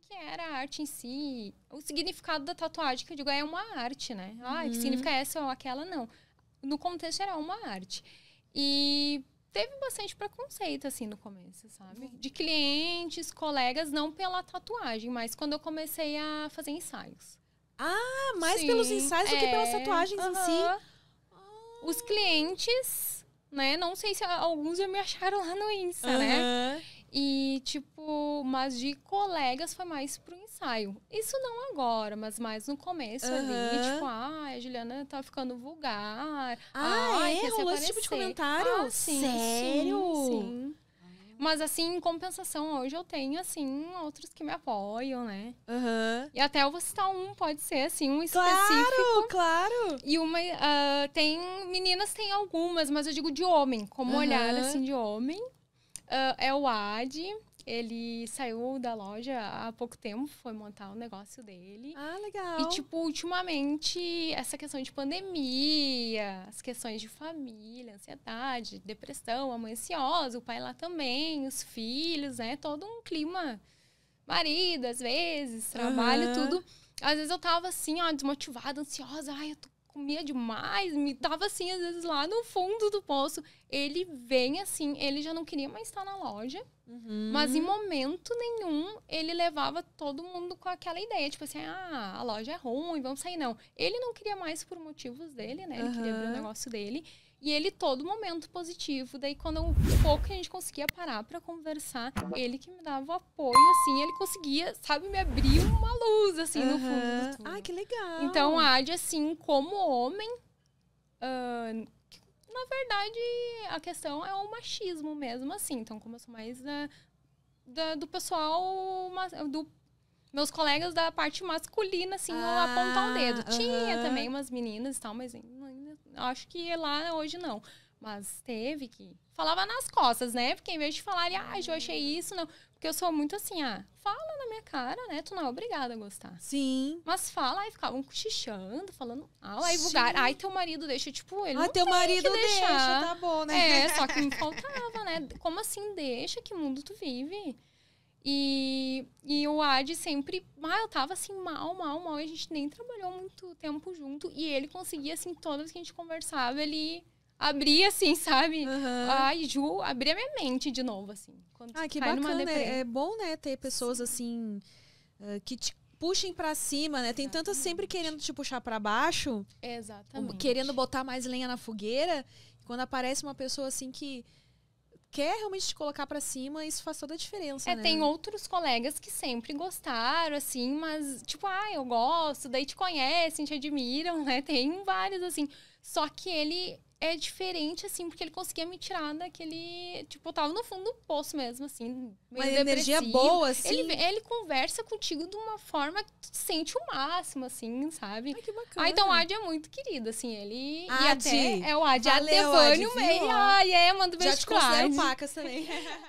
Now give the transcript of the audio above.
que era a arte em si, o significado da tatuagem, que eu digo, é uma arte, né? Ah, uhum. que significa essa ou aquela, não. No contexto era é uma arte. E teve bastante preconceito, assim, no começo, sabe? De clientes, colegas, não pela tatuagem, mas quando eu comecei a fazer ensaios. Ah, mais Sim, pelos ensaios é... do que pelas é, tatuagens uhum. em si? Os ah. clientes né? Não sei se alguns já me acharam lá no Insta, uhum. né? E, tipo, mas de colegas foi mais pro ensaio. Isso não agora, mas mais no começo uhum. ali. Tipo, ah, a Juliana tá ficando vulgar. Ah, ai, é? Rolou esse tipo de comentário? Ah, sim, Sério? Sim, sim. Mas, assim, em compensação, hoje eu tenho, assim, outros que me apoiam, né? Uhum. E até eu vou citar um, pode ser, assim, um específico. Claro, claro. E uma. Uh, tem. Meninas tem algumas, mas eu digo de homem, como uhum. olhar, assim, de homem. Uh, é o Adi. Ele saiu da loja há pouco tempo, foi montar o negócio dele. Ah, legal. E, tipo, ultimamente, essa questão de pandemia, as questões de família, ansiedade, depressão, a mãe ansiosa, o pai lá também, os filhos, né? Todo um clima. Marido, às vezes, trabalho, uhum. tudo. Às vezes eu tava assim, ó, desmotivada, ansiosa. Ai, eu tô comia demais, me tava assim, às vezes lá no fundo do poço. Ele vem assim, ele já não queria mais estar na loja, uhum. mas em momento nenhum ele levava todo mundo com aquela ideia, tipo assim, ah, a loja é ruim, vamos sair, não. Ele não queria mais por motivos dele, né? Ele uhum. queria abrir o negócio dele. E ele todo momento positivo. Daí quando eu, pouco que a gente conseguia parar para conversar, ele que me dava o apoio, assim, ele conseguia, sabe, me abrir uma luz, assim, uhum. no fundo do Ah, que legal! Então a Adi, assim, como homem, uh, na verdade, a questão é o machismo mesmo, assim. Então, como eu sou mais da, né, da do pessoal, do meus colegas da parte masculina, assim, ah, apontar o dedo. Uhum. Tinha também umas meninas e tal, mas acho que lá hoje não. Mas teve que. Falava nas costas, né? Porque em vez de falar, ah, eu achei uhum. isso, não. Porque eu sou muito assim, ah, fala na minha cara, né? Tu não é obrigada a gostar. Sim. Mas fala, aí ficavam cochichando, falando mal, aí vulgar. Ai, teu marido deixa, tipo, ele. Ah, teu marido deixa, tá bom, né? É, só que me faltava, né? Como assim deixa? Que mundo tu vive? E, e o Adi sempre. Ah, eu tava assim, mal, mal, mal. E a gente nem trabalhou muito tempo junto. E ele conseguia, assim, todas vez que a gente conversava, ele abria, assim, sabe? Uhum. Ai, Ju, abria minha mente de novo, assim. Quando ah, que bacana. É, é, bom, né, ter pessoas, assim, uh, que te puxem para cima, né? Tem tantas sempre querendo te puxar para baixo. Exatamente. Querendo botar mais lenha na fogueira. Quando aparece uma pessoa, assim, que quer realmente te colocar para cima, isso faz toda a diferença. É, né? tem outros colegas que sempre gostaram, assim, mas, tipo, ah, eu gosto, daí te conhecem, te admiram, né? Tem vários, assim. Só que ele é diferente, assim, porque ele conseguia me tirar daquele. Tipo, eu tava no fundo do poço mesmo, assim. Uma energia boa, assim. Ele, ele conversa contigo de uma forma que tu sente o máximo, assim, sabe? Ai, que bacana. Ah, então o Adi é muito querido, assim. Ele. Adi. Ah, e até é o Adi Valeu, o Adi, meio. Ai, é, manda um beijo Já te considero pacas também.